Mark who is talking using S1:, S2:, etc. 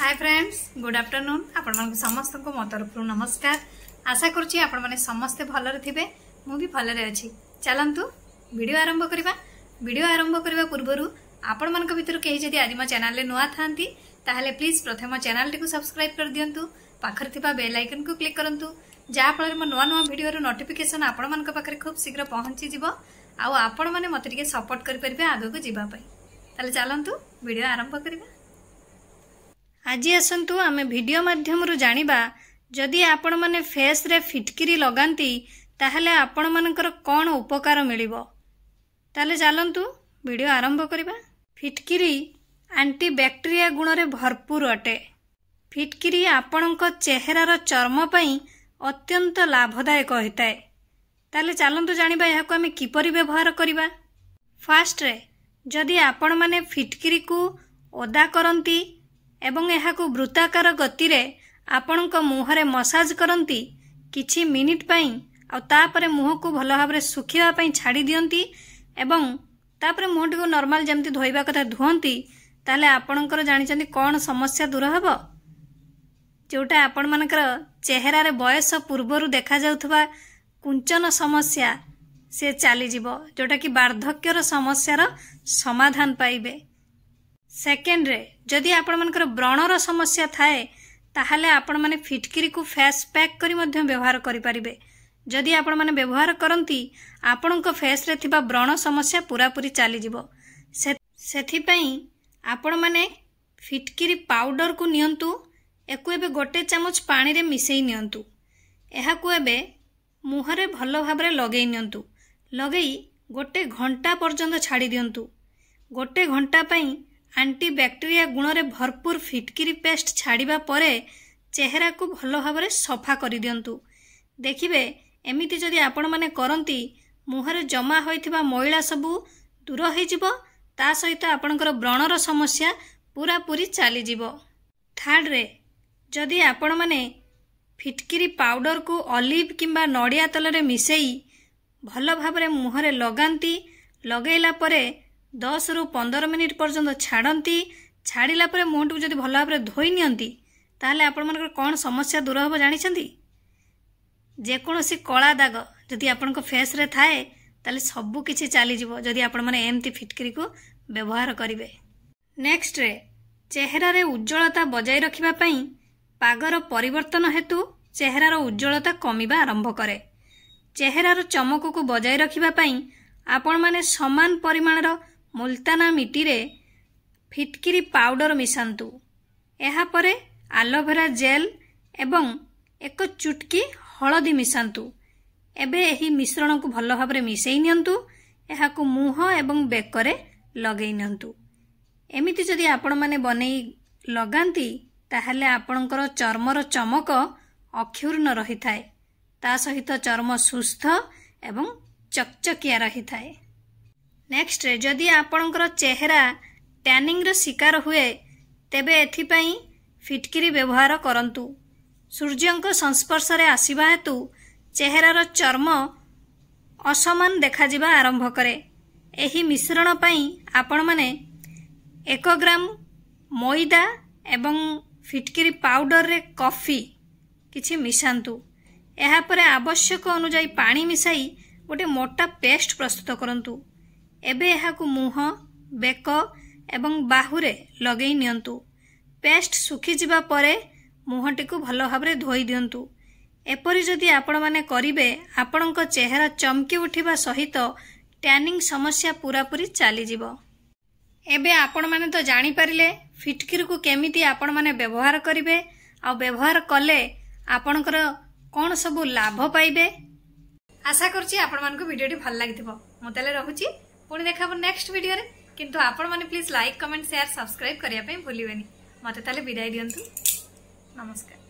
S1: ହାଏ friends good afternoon ଆପଣମାନଙ୍କୁ ସମସ୍ତଙ୍କୁ ମୋ ତରଫରୁ ନମସ୍କାର ଆଶା କରୁଛି ଆପଣମାନେ ସମସ୍ତେ ଭଲରେ ଥିବେ ମୁଁ ବି ଭଲରେ ଅଛି ଚାଲନ୍ତୁ ଭିଡ଼ିଓ ଆରମ୍ଭ କରିବା ଭିଡ଼ିଓ ଆରମ୍ଭ କରିବା ପୂର୍ବରୁ ଆପଣମାନଙ୍କ ଭିତରୁ କେହି ଯଦି ଆଜି ମୋ ଚ୍ୟାନେଲରେ ନୂଆ ଥାଆନ୍ତି ତାହେଲେ ପ୍ଲିଜ୍ ପ୍ରଥମେ ମୋ ଚ୍ୟାନେଲଟିକୁ ସବସ୍କ୍ରାଇବ୍ କରିଦିଅନ୍ତୁ ପାଖରେ ଥିବା ବେଲ୍ ଆଇକନ୍କୁ କ୍ଲିକ୍ କରନ୍ତୁ ଯାହାଫଳରେ ମୋ ନୂଆ ନୂଆ ଭିଡ଼ିଓର ନୋଟିଫିକେସନ୍ ଆପଣମାନଙ୍କ ପାଖରେ ଖୁବ୍ ଶୀଘ୍ର ପହଞ୍ଚିଯିବ ଆଉ ଆପଣମାନେ ମୋତେ ଟିକିଏ ସପୋର୍ଟ କରିପାରିବେ ଆଗକୁ ଯିବା ପାଇଁ ତାହେଲେ ଚାଲନ୍ତୁ ଭିଡ଼ିଓ ଆରମ୍ଭ କରିବା ଆଜି ଆସନ୍ତୁ ଆମେ ଭିଡ଼ିଓ ମାଧ୍ୟମରୁ ଜାଣିବା ଯଦି ଆପଣମାନେ ଫେସ୍ରେ ଫିଟକିରି ଲଗାନ୍ତି ତାହେଲେ ଆପଣମାନଙ୍କର କ'ଣ ଉପକାର ମିଳିବ ତାହେଲେ ଚାଲନ୍ତୁ ଭିଡ଼ିଓ ଆରମ୍ଭ କରିବା ଫିଟକିରି ଆଣ୍ଟିବ୍ୟାକ୍ଟେରିଆ ଗୁଣରେ ଭରପୁର ଅଟେ ଫିଟକିରି ଆପଣଙ୍କ ଚେହେରାର ଚର୍ମ ପାଇଁ ଅତ୍ୟନ୍ତ ଲାଭଦାୟକ ହୋଇଥାଏ ତାହେଲେ ଚାଲନ୍ତୁ ଜାଣିବା ଏହାକୁ ଆମେ କିପରି ବ୍ୟବହାର କରିବା ଫାଷ୍ଟରେ ଯଦି ଆପଣମାନେ ଫିଟକିରିକୁ ଓଦା କରନ୍ତି ଏବଂ ଏହାକୁ ବୃତ୍ତାକାର ଗତିରେ ଆପଣଙ୍କ ମୁହଁରେ ମସାଜ କରନ୍ତି କିଛି ମିନିଟ୍ ପାଇଁ ଆଉ ତାପରେ ମୁହଁକୁ ଭଲ ଭାବରେ ଶୁଖିବା ପାଇଁ ଛାଡ଼ି ଦିଅନ୍ତି ଏବଂ ତାପରେ ମୁହଁଟିକୁ ନର୍ମାଲ ଯେମିତି ଧୋଇବା କଥା ଧୁଅନ୍ତି ତାହେଲେ ଆପଣଙ୍କର ଜାଣିଛନ୍ତି କ'ଣ ସମସ୍ୟା ଦୂର ହେବ ଯେଉଁଟା ଆପଣମାନଙ୍କର ଚେହେରାରେ ବୟସ ପୂର୍ବରୁ ଦେଖାଯାଉଥିବା କୁଞ୍ଚନ ସମସ୍ୟା ସେ ଚାଲିଯିବ ଯେଉଁଟାକି ବାର୍ଦ୍ଧକ୍ୟର ସମସ୍ୟାର ସମାଧାନ ପାଇବେ ସେକେଣ୍ଡରେ ଯଦି ଆପଣମାନଙ୍କର ବ୍ରଣର ସମସ୍ୟା ଥାଏ ତାହେଲେ ଆପଣମାନେ ଫିଟକିରିକୁ ଫେସ୍ ପ୍ୟାକ୍ କରି ମଧ୍ୟ ବ୍ୟବହାର କରିପାରିବେ ଯଦି ଆପଣମାନେ ବ୍ୟବହାର କରନ୍ତି ଆପଣଙ୍କ ଫେସ୍ରେ ଥିବା ବ୍ରଣ ସମସ୍ୟା ପୂରାପୂରି ଚାଲିଯିବ ସେଥିପାଇଁ ଆପଣମାନେ ଫିଟକିରି ପାଉଡରକୁ ନିଅନ୍ତୁ ଏକୁ ଏବେ ଗୋଟିଏ ଚାମଚ ପାଣିରେ ମିଶାଇ ନିଅନ୍ତୁ ଏହାକୁ ଏବେ ମୁହଁରେ ଭଲ ଭାବରେ ଲଗାଇ ନିଅନ୍ତୁ ଲଗାଇ ଗୋଟିଏ ଘଣ୍ଟା ପର୍ଯ୍ୟନ୍ତ ଛାଡ଼ି ଦିଅନ୍ତୁ ଗୋଟିଏ ଘଣ୍ଟା ପାଇଁ ଆଣ୍ଟିବ୍ୟାକ୍ଟେରିଆ ଗୁଣରେ ଭରପୁର ଫିଟକିରି ପେଷ୍ଟ ଛାଡ଼ିବା ପରେ ଚେହେରାକୁ ଭଲ ଭାବରେ ସଫା କରିଦିଅନ୍ତୁ ଦେଖିବେ ଏମିତି ଯଦି ଆପଣମାନେ କରନ୍ତି ମୁହଁରେ ଜମା ହୋଇଥିବା ମଇଳା ସବୁ ଦୂର ହୋଇଯିବ ତା ସହିତ ଆପଣଙ୍କର ବ୍ରଣର ସମସ୍ୟା ପୁରାପୁରି ଚାଲିଯିବ ଥାର୍ଡ଼ରେ ଯଦି ଆପଣମାନେ ଫିଟକିରି ପାଉଡରକୁ ଅଲିଭ କିମ୍ବା ନଡ଼ିଆ ତେଲରେ ମିଶାଇ ଭଲ ଭାବରେ ମୁହଁରେ ଲଗାନ୍ତି ଲଗାଇଲା ପରେ ଦଶରୁ ପନ୍ଦର ମିନିଟ୍ ପର୍ଯ୍ୟନ୍ତ ଛାଡ଼ନ୍ତି ଛାଡ଼ିଲା ପରେ ମୁହଁଟିକୁ ଯଦି ଭଲ ଭାବରେ ଧୋଇ ନିଅନ୍ତି ତାହେଲେ ଆପଣମାନଙ୍କର କ'ଣ ସମସ୍ୟା ଦୂର ହେବ ଜାଣିଛନ୍ତି ଯେକୌଣସି କଳା ଦାଗ ଯଦି ଆପଣଙ୍କ ଫେସ୍ରେ ଥାଏ ତାହେଲେ ସବୁ କିଛି ଚାଲିଯିବ ଯଦି ଆପଣମାନେ ଏମିତି ଫିଟକିରିକୁ ବ୍ୟବହାର କରିବେ ନେକ୍ସଟରେ ଚେହେରାରେ ଉଜ୍ଜଳତା ବଜାୟ ରଖିବା ପାଇଁ ପାଗର ପରିବର୍ତ୍ତନ ହେତୁ ଚେହେରାର ଉଜ୍ଜଳତା କମିବା ଆରମ୍ଭ କରେ ଚେହେରାର ଚମକକୁ ବଜାୟ ରଖିବା ପାଇଁ ଆପଣମାନେ ସମାନ ପରିମାଣର ମୁଲତାନା ମିଟିରେ ଫିଟକିରି ପାଉଡର ମିଶାନ୍ତୁ ଏହାପରେ ଆଲୋଭେରା ଜେଲ ଏବଂ ଏକ ଚୁଟକି ହଳଦୀ ମିଶାନ୍ତୁ ଏବେ ଏହି ମିଶ୍ରଣକୁ ଭଲ ଭାବରେ ମିଶାଇ ନିଅନ୍ତୁ ଏହାକୁ ମୁହଁ ଏବଂ ବେକରେ ଲଗାଇ ନିଅନ୍ତୁ ଏମିତି ଯଦି ଆପଣମାନେ ବନେଇ ଲଗାନ୍ତି ତାହେଲେ ଆପଣଙ୍କର ଚର୍ମର ଚମକ ଅକ୍ଷୁର୍ଣ୍ଣ ରହିଥାଏ ତା ସହିତ ଚର୍ମ ସୁସ୍ଥ ଏବଂ ଚକଚକିଆ ରହିଥାଏ ନେକ୍ସଟ ଯଦି ଆପଣଙ୍କର ଚେହେରା ଟ୍ୟାନିଂର ଶିକାର ହୁଏ ତେବେ ଏଥିପାଇଁ ଫିଟକିରି ବ୍ୟବହାର କରନ୍ତୁ ସୂର୍ଯ୍ୟଙ୍କ ସଂସ୍ପର୍ଶରେ ଆସିବା ହେତୁ ଚେହେରାର ଚର୍ମ ଅସମାନ ଦେଖାଯିବା ଆରମ୍ଭ କରେ ଏହି ମିଶ୍ରଣ ପାଇଁ ଆପଣମାନେ ଏକ ଗ୍ରାମ ମଇଦା ଏବଂ ଫିଟକିରି ପାଉଡରରେ କଫି କିଛି ମିଶାନ୍ତୁ ଏହାପରେ ଆବଶ୍ୟକ ଅନୁଯାୟୀ ପାଣି ମିଶାଇ ଗୋଟିଏ ମୋଟା ପେଷ୍ଟ ପ୍ରସ୍ତୁତ କରନ୍ତୁ ଏବେ ଏହାକୁ ମୁହଁ ବେକ ଏବଂ ବାହୁରେ ଲଗାଇ ନିଅନ୍ତୁ ପେଷ୍ଟ ଶୁଖିଯିବା ପରେ ମୁହଁଟିକୁ ଭଲ ଭାବରେ ଧୋଇ ଦିଅନ୍ତୁ ଏପରି ଯଦି ଆପଣମାନେ କରିବେ ଆପଣଙ୍କ ଚେହେରା ଚମକି ଉଠିବା ସହିତ ଟ୍ୟାନିଂ ସମସ୍ୟା ପୂରାପୂରି ଚାଲିଯିବ ଏବେ ଆପଣମାନେ ତ ଜାଣିପାରିଲେ ଫିଟକିରିକୁ କେମିତି ଆପଣମାନେ ବ୍ୟବହାର କରିବେ ଆଉ ବ୍ୟବହାର କଲେ ଆପଣଙ୍କର କ'ଣ ସବୁ ଲାଭ ପାଇବେ ଆଶା କରୁଛି ଆପଣମାନଙ୍କୁ ଭିଡ଼ିଓଟି ଭଲ ଲାଗିଥିବ ମୁଁ ତାହେଲେ ରହୁଛି ପୁଣି ଦେଖାହେବ ନେକ୍ସଟ ଭିଡ଼ିଓରେ କିନ୍ତୁ ଆପଣମାନେ please like comment share subscribe କରିବା ପାଇଁ ଭୁଲିବେନି ମୋତେ ତାହେଲେ ବିଦାୟ ଦିଅନ୍ତୁ ନମସ୍କାର